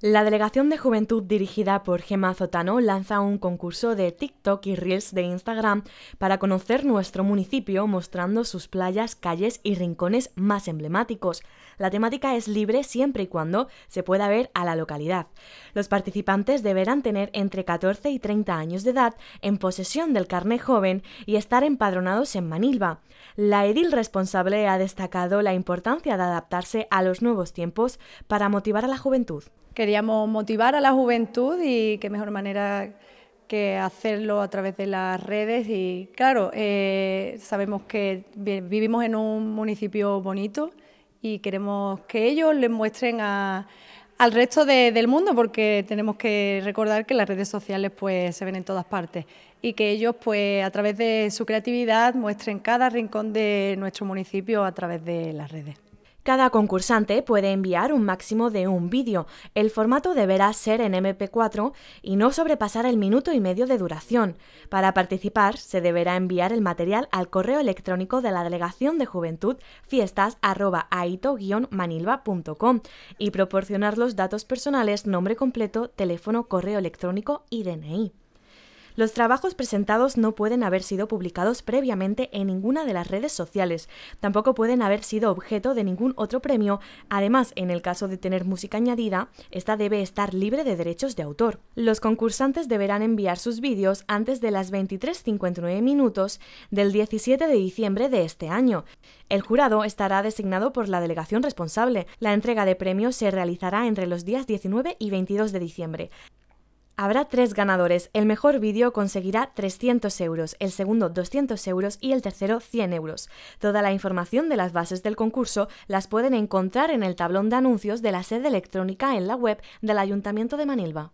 La Delegación de Juventud dirigida por Gemma Zotano lanza un concurso de TikTok y Reels de Instagram para conocer nuestro municipio mostrando sus playas, calles y rincones más emblemáticos. La temática es libre siempre y cuando se pueda ver a la localidad. Los participantes deberán tener entre 14 y 30 años de edad, en posesión del carné joven y estar empadronados en Manilva. La edil responsable ha destacado la importancia de adaptarse a los nuevos tiempos para motivar a la juventud. Queríamos motivar a la juventud y qué mejor manera que hacerlo a través de las redes y claro, eh, sabemos que vivimos en un municipio bonito y queremos que ellos les muestren al resto del mundo porque tenemos que recordar que las redes sociales pues se ven en todas partes y que ellos pues a través de su creatividad muestren cada rincón de nuestro municipio a través de las redes. Cada concursante puede enviar un máximo de un vídeo. El formato deberá ser en MP4 y no sobrepasar el minuto y medio de duración. Para participar, se deberá enviar el material al correo electrónico de la Delegación de Juventud fiestas.aito-manilva.com y proporcionar los datos personales, nombre completo, teléfono, correo electrónico y DNI. Los trabajos presentados no pueden haber sido publicados previamente en ninguna de las redes sociales, tampoco pueden haber sido objeto de ningún otro premio, además en el caso de tener música añadida, esta debe estar libre de derechos de autor. Los concursantes deberán enviar sus vídeos antes de las 23.59 minutos del 17 de diciembre de este año. El jurado estará designado por la delegación responsable. La entrega de premios se realizará entre los días 19 y 22 de diciembre. Habrá tres ganadores. El mejor vídeo conseguirá 300 euros, el segundo 200 euros y el tercero 100 euros. Toda la información de las bases del concurso las pueden encontrar en el tablón de anuncios de la sede electrónica en la web del Ayuntamiento de Manilva.